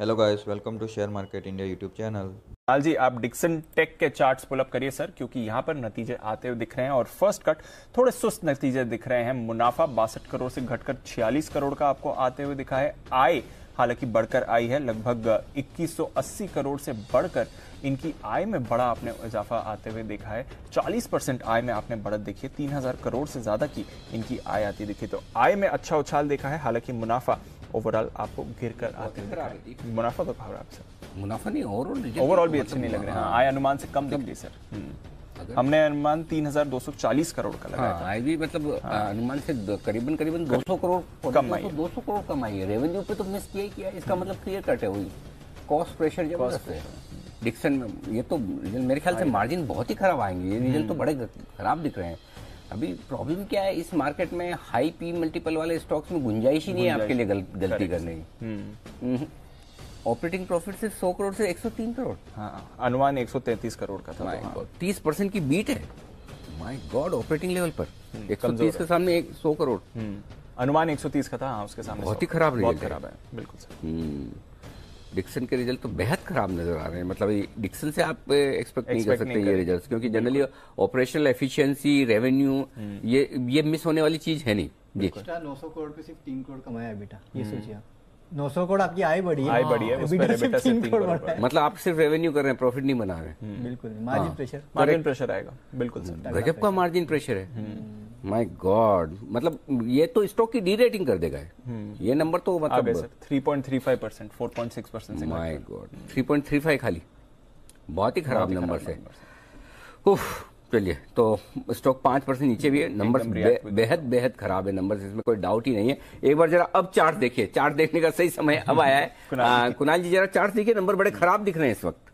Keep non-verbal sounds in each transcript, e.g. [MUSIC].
Hello guys welcome to share market India YouTube channel Lal ji आप Dixon Tech के charts pull up करिए sir क्योंकि यहां पर नतीजे आते हुए दिख रहे हैं और फर्स्ट कट थोड़े सुस्त नतीजे दिख रहे हैं मुनाफा बासठ करोड़ से घटकर छियालीस करोड़ का आपको आते हुए दिखा है आय हालांकि बढ़कर आई है लगभग 2180 करोड़ से बढ़कर इनकी आय में बड़ा आपने इजाफा आते हुए देखा है 40 परसेंट आय में आपने बढ़त देखी है तीन करोड़ से ज़्यादा की इनकी आय आती दिखी तो आय में अच्छा उछाल देखा है हालांकि मुनाफा ओवरऑल आपको गिर कर आते हैं मुनाफा तो खबर आपसे मुनाफा नहीं ओवरऑल ओवरऑल तो भी मतलब अच्छे नहीं लग रहे हैं हाँ, आय अनुमान से कम दिख रही सर हम्म। हमने अनुमान 3,240 करोड़ का लगाया हाँ, आई भी मतलब हाँ। अनुमान से करीबन करीबन 200 करोड़ कम आई 200 तो करोड़ कम आई है रेवेन्यू पे तो मिस किया ही किया इसका मतलब क्लियर कट है वही कॉस्ट प्रेशर जबरदस्त है डिक्सन में ये तो मेरे ख्याल से मार्जिन बहुत ही खराब आएंगे ये रिजल्ट हम्म। तो बड़े खराब दिख रहे हैं अभी प्रॉब्लम क्या है इस मार्केट में हाई पी मल्टीपल वाले स्टॉक्स में गुंजाइश ही नहीं है आपके लिए गल, गलती करने की हम्म। हम्म। ऑपरेटिंग प्रॉफिट सिर्फ 100 करोड़ से 103 करोड़ हाँ अनुमान 133 करोड़ का था तो तीस परसेंट की बीट है माय गॉड ऑपरेटिंग लेवल पर हम्म, एक सौ के सामने एक सौ करोड़ अनुमान 130 का था हाँ, उसके सामने बहुत ही खराब बहुत खराब है बिल्कुल डिक्सन के रिजल्ट तो बेहद खराब नजर आ रहे हैं मतलब डिक्सन से आप एक्सपेक्ट uh, नहीं कर सकते ये रिजल्ट क्योंकि जनरली ऑपरेशनल एफिशिएंसी रेवेन्यू ये ये मिस होने वाली चीज है नहीं जी नौ सौ करोड़ पे सिर्फ तीन करोड़ कमाया बेटा ये हम्म। सोचिए नौ सौ करोड़ आपकी आय बढ़ी है आय है।, हाँ। है मतलब आप सिर्फ रेवेन्यू कर रहे हैं प्रॉफिट नहीं बना रहे हम्म। बिल्कुल मार्जिन प्रेशर मार्जिन प्रेशर आएगा बिल्कुल हाँ, गजब का मार्जिन प्रेशर है हम्म। माय गॉड मतलब ये तो स्टॉक की डी रेटिंग कर देगा ये नंबर हम्म। तो मतलब three point three five percent four point six percent my god three point three five खाली बहुत ही खराब नंबर से उफ चलिए तो स्टॉक पांच परसेंट नीचे भी है नंबर बेहद बेहद खराब है नंबर इसमें कोई डाउट ही नहीं है एक बार जरा अब चार्ट देखिए चार्ट देखने का सही समय अब आया है [LAUGHS] कुणाल जी जरा चार्ट देखिए नंबर बड़े खराब दिख रहे हैं इस वक्त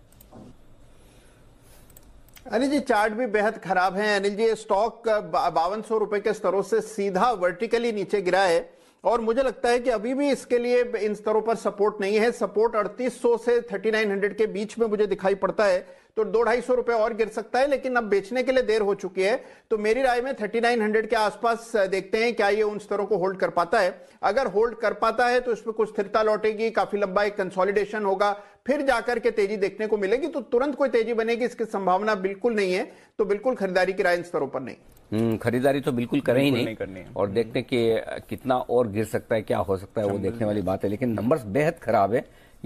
अनिल जी चार्ट भी बेहद खराब है अनिल जी स्टॉक बावन सौ रुपए के स्तरों से सीधा वर्टिकली नीचे गिरा है और मुझे लगता है कि अभी भी इसके लिए इन स्तरों पर सपोर्ट नहीं है सपोर्ट 3800 से 3900 के बीच में मुझे दिखाई पड़ता है तो दो ढाई सौ रुपए और गिर सकता है लेकिन अब बेचने के लिए देर हो चुकी है तो मेरी राय में थर्टी नाइन हंड्रेड के आसपास देखते हैं क्या ये उन स्तरों को होल्ड कर पाता है अगर होल्ड कर पाता है तो इसमें कुछ स्थिरता लौटेगी काफी लंबा एक कंसोलिडेशन होगा फिर जाकर के तेजी देखने को मिलेगी तो तुरंत कोई तेजी बनेगी इसकी संभावना बिल्कुल नहीं है तो बिल्कुल खरीदारी की राय इन स्तरों पर नहीं हम्म, खरीदारी तो बिल्कुल करें ही नहीं, नहीं करनी और देखते कि कितना और गिर सकता है क्या हो सकता है वो देखने वाली बात है लेकिन नंबर्स बेहद खराब है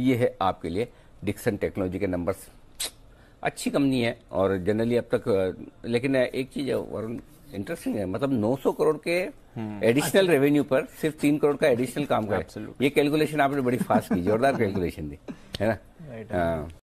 ये है आपके लिए डिक्सन टेक्नोलॉजी के नंबर्स अच्छी कंपनी है और जनरली अब तक लेकिन एक चीज वरुण इंटरेस्टिंग है मतलब 900 करोड़ के एडिशनल हम्म। रेवेन्यू अच्छा। पर सिर्फ तीन करोड़ का एडिशनल काम का ये कैलकुलेशन आपने बड़ी फास्ट की जोरदार कैलकुलेशन दी है ना हाँ।